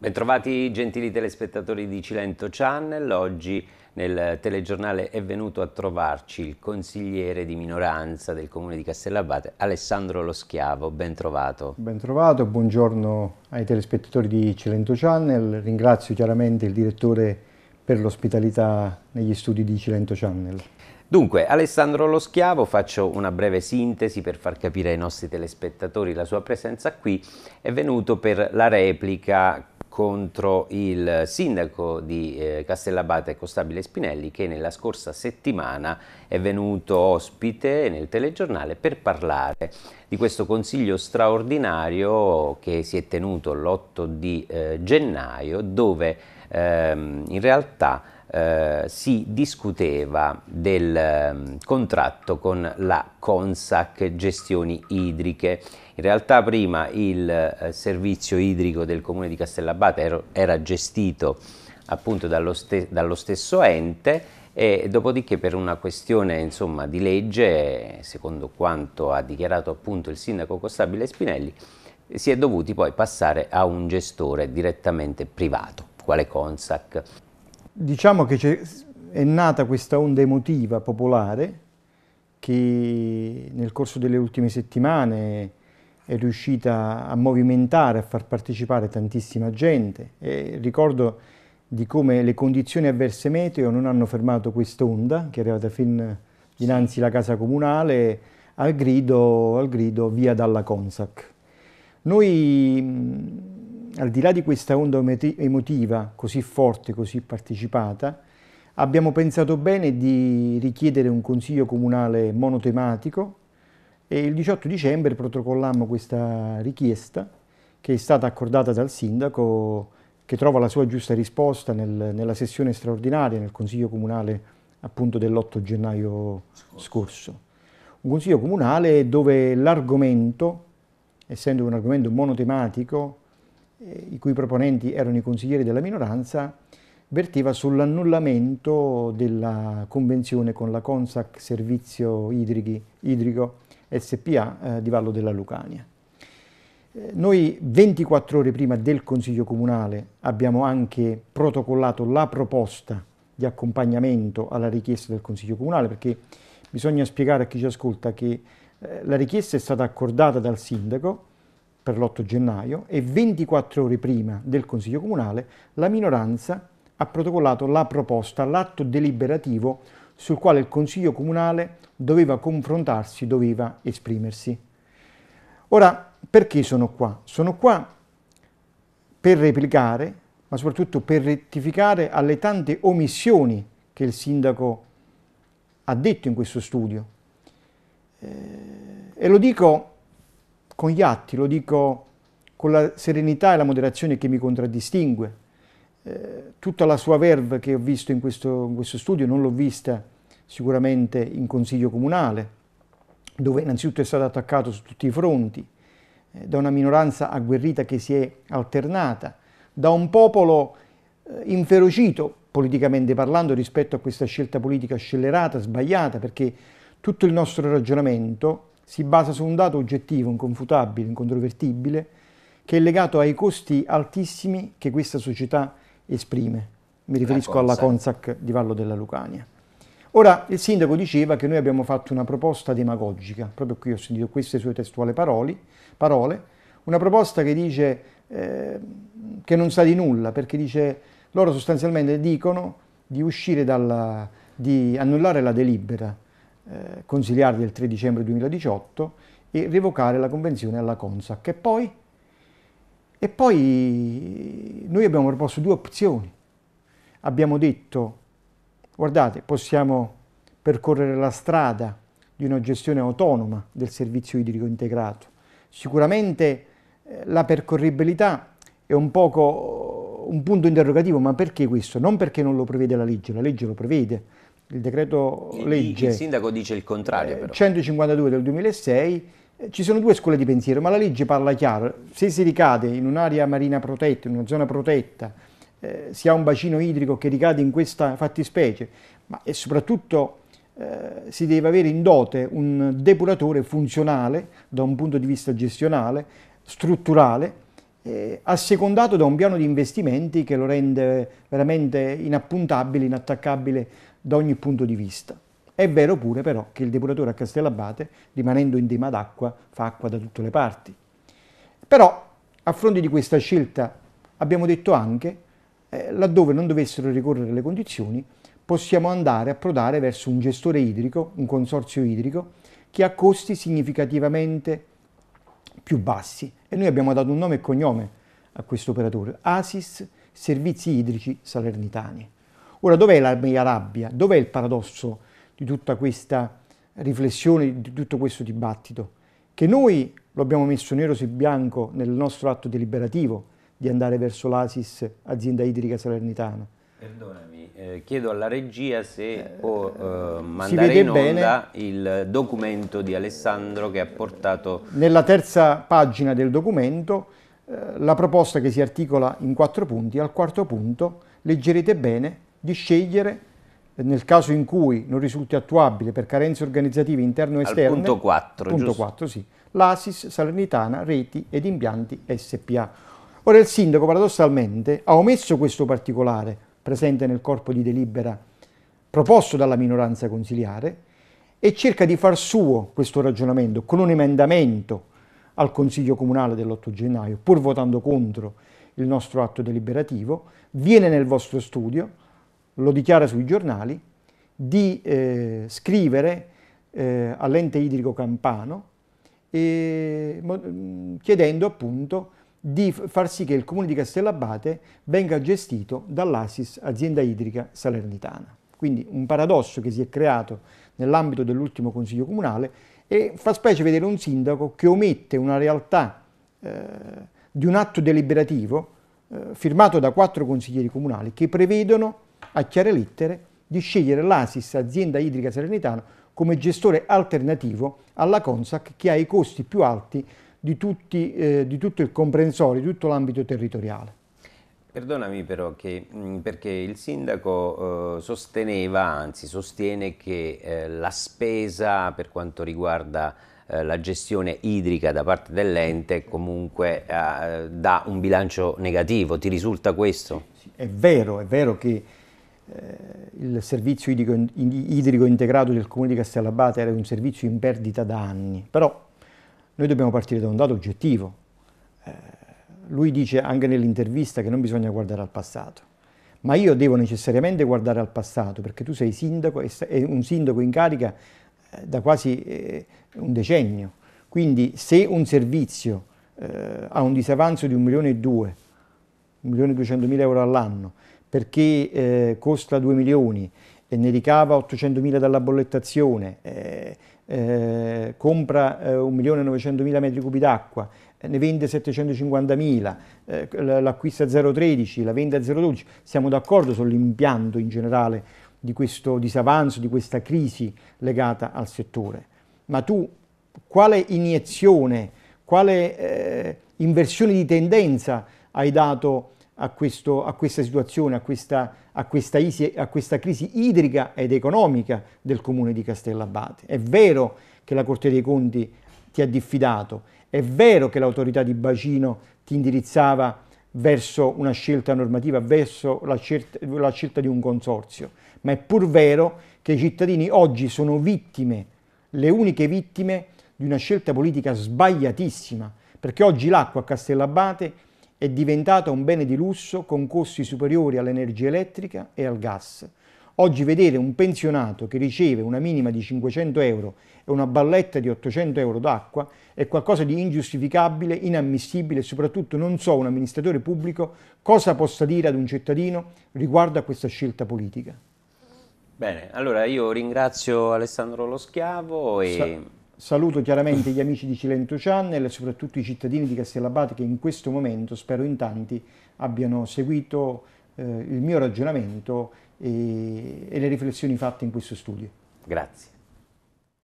Bentrovati gentili telespettatori di Cilento Channel, oggi nel telegiornale è venuto a trovarci il consigliere di minoranza del comune di Castellabate, Alessandro Lo Schiavo, bentrovato. Bentrovato, buongiorno ai telespettatori di Cilento Channel, ringrazio chiaramente il direttore per l'ospitalità negli studi di Cilento Channel. Dunque, Alessandro Lo Schiavo, faccio una breve sintesi per far capire ai nostri telespettatori la sua presenza qui, è venuto per la replica contro il sindaco di eh, Castellabate Costabile Spinelli che nella scorsa settimana è venuto ospite nel telegiornale per parlare di questo consiglio straordinario che si è tenuto l'8 di eh, gennaio dove ehm, in realtà eh, si discuteva del eh, contratto con la Consac Gestioni Idriche. In realtà prima il eh, servizio idrico del comune di Castellabate era, era gestito appunto dallo, ste dallo stesso ente e dopodiché per una questione insomma, di legge, secondo quanto ha dichiarato appunto il sindaco Costabile Spinelli, si è dovuti poi passare a un gestore direttamente privato, quale Consac. Diciamo che è, è nata questa onda emotiva popolare che nel corso delle ultime settimane è riuscita a movimentare, a far partecipare tantissima gente. E ricordo di come le condizioni avverse meteo non hanno fermato quest'onda, che è arrivata fin dinanzi alla casa comunale, al grido, al grido via dalla CONSAC. Noi al di là di questa onda emotiva così forte, così partecipata, abbiamo pensato bene di richiedere un consiglio comunale monotematico e il 18 dicembre protocollammo questa richiesta che è stata accordata dal sindaco che trova la sua giusta risposta nel, nella sessione straordinaria nel consiglio comunale appunto dell'8 gennaio scorso. scorso. Un consiglio comunale dove l'argomento, essendo un argomento monotematico, eh, i cui proponenti erano i consiglieri della minoranza, verteva sull'annullamento della convenzione con la Consac Servizio Idrighi, Idrico SPA eh, di Vallo della Lucania. Eh, noi 24 ore prima del Consiglio Comunale abbiamo anche protocollato la proposta di accompagnamento alla richiesta del Consiglio Comunale perché bisogna spiegare a chi ci ascolta che eh, la richiesta è stata accordata dal Sindaco per l'8 gennaio e 24 ore prima del Consiglio Comunale la minoranza ha protocollato la proposta, l'atto deliberativo sul quale il Consiglio Comunale doveva confrontarsi, doveva esprimersi. Ora, perché sono qua? Sono qua per replicare, ma soprattutto per rettificare alle tante omissioni che il sindaco ha detto in questo studio. Eh, e lo dico con gli atti, lo dico con la serenità e la moderazione che mi contraddistingue. Eh, tutta la sua verve che ho visto in questo, in questo studio non l'ho vista sicuramente in consiglio comunale, dove innanzitutto è stato attaccato su tutti i fronti, eh, da una minoranza agguerrita che si è alternata, da un popolo eh, inferocito politicamente parlando rispetto a questa scelta politica scellerata, sbagliata, perché tutto il nostro ragionamento si basa su un dato oggettivo, inconfutabile, incontrovertibile, che è legato ai costi altissimi che questa società esprime. Mi riferisco alla Consac di Vallo della Lucania. Ora, il sindaco diceva che noi abbiamo fatto una proposta demagogica, proprio qui ho sentito queste sue testuali parole, parole una proposta che dice eh, che non sa di nulla, perché dice loro sostanzialmente dicono di uscire dalla, di annullare la delibera, eh, consiliare del 3 dicembre 2018 e revocare la convenzione alla CONSAC. E poi, e poi noi abbiamo proposto due opzioni. Abbiamo detto, guardate, possiamo percorrere la strada di una gestione autonoma del servizio idrico integrato. Sicuramente eh, la percorribilità è un poco un punto interrogativo, ma perché questo? Non perché non lo prevede la legge, la legge lo prevede, il decreto legge... Il, il sindaco dice il contrario però. 152 del 2006 eh, ci sono due scuole di pensiero, ma la legge parla chiaro. Se si ricade in un'area marina protetta, in una zona protetta, eh, si ha un bacino idrico che ricade in questa fattispecie, ma e soprattutto eh, si deve avere in dote un depuratore funzionale da un punto di vista gestionale, strutturale, eh, assecondato da un piano di investimenti che lo rende veramente inappuntabile, inattaccabile da ogni punto di vista. È vero pure però che il depuratore a Castellabate, rimanendo in tema d'acqua, fa acqua da tutte le parti. Però a fronte di questa scelta abbiamo detto anche, eh, laddove non dovessero ricorrere le condizioni, possiamo andare a prodare verso un gestore idrico, un consorzio idrico, che ha costi significativamente più bassi. E noi abbiamo dato un nome e cognome a questo operatore, ASIS Servizi Idrici Salernitani. Ora, dov'è la mia rabbia? Dov'è il paradosso di tutta questa riflessione, di tutto questo dibattito? Che noi lo abbiamo messo nero su bianco nel nostro atto deliberativo di andare verso l'ASIS, azienda idrica salernitana. Perdonami, eh, chiedo alla regia se eh, può eh, eh mandare in onda bene. il documento di Alessandro che ha portato... Nella terza pagina del documento eh, la proposta che si articola in quattro punti, al quarto punto leggerete bene di scegliere eh, nel caso in cui non risulti attuabile per carenze organizzative interno e esterne, punto 4, punto 4 sì, l'ASIS Salernitana Reti ed Impianti SPA. Ora il sindaco paradossalmente ha omesso questo particolare presente nel corpo di delibera proposto dalla minoranza consiliare e cerca di far suo questo ragionamento con un emendamento al Consiglio Comunale dell'8 gennaio, pur votando contro il nostro atto deliberativo, viene nel vostro studio, lo dichiara sui giornali, di eh, scrivere eh, all'ente idrico campano e, mm, chiedendo appunto di far sì che il comune di Castellabate venga gestito dall'Asis azienda idrica salernitana. Quindi un paradosso che si è creato nell'ambito dell'ultimo consiglio comunale e fa specie vedere un sindaco che omette una realtà eh, di un atto deliberativo eh, firmato da quattro consiglieri comunali che prevedono a chiare lettere di scegliere l'ASIS, azienda idrica serenitano, come gestore alternativo alla CONSAC che ha i costi più alti di, tutti, eh, di tutto il comprensorio, di tutto l'ambito territoriale. Perdonami però che, mm, perché il sindaco eh, sosteneva, anzi sostiene che eh, la spesa per quanto riguarda eh, la gestione idrica da parte dell'ente comunque eh, dà un bilancio negativo, ti risulta questo? Sì, sì, è vero, è vero che eh, il servizio idrico, idrico integrato del comune di Castellabate era un servizio in perdita da anni, però noi dobbiamo partire da un dato oggettivo. Eh, lui dice anche nell'intervista che non bisogna guardare al passato, ma io devo necessariamente guardare al passato perché tu sei sindaco e un sindaco in carica eh, da quasi eh, un decennio. Quindi se un servizio eh, ha un disavanzo di 1 milione e 2, 1 milione e 200 mila euro all'anno, perché eh, costa 2 milioni e ne ricava 800 mila dalla bollettazione, eh, eh, compra eh, 1.900.000 metri cubi d'acqua, eh, ne vende 750.000, eh, l'acquista 0,13, la vende a 0,12, siamo d'accordo sull'impianto in generale di questo disavanzo, di questa crisi legata al settore. Ma tu quale iniezione, quale eh, inversione di tendenza hai dato a, questo, a questa situazione, a questa, a, questa isi, a questa, crisi idrica ed economica del comune di Castellabate. È vero che la Corte dei Conti ti ha diffidato, è vero che l'autorità di bacino ti indirizzava verso una scelta normativa, verso la scelta, la scelta di un consorzio, ma è pur vero che i cittadini oggi sono vittime, le uniche vittime di una scelta politica sbagliatissima, perché oggi l'acqua a Castellabate è diventata un bene di lusso con costi superiori all'energia elettrica e al gas. Oggi vedere un pensionato che riceve una minima di 500 euro e una balletta di 800 euro d'acqua è qualcosa di ingiustificabile, inammissibile e soprattutto non so un amministratore pubblico cosa possa dire ad un cittadino riguardo a questa scelta politica. Bene, allora io ringrazio Alessandro Lo Schiavo e... Sa Saluto chiaramente gli amici di Cilento Channel e soprattutto i cittadini di Castellabate che in questo momento, spero in tanti, abbiano seguito eh, il mio ragionamento e, e le riflessioni fatte in questo studio. Grazie.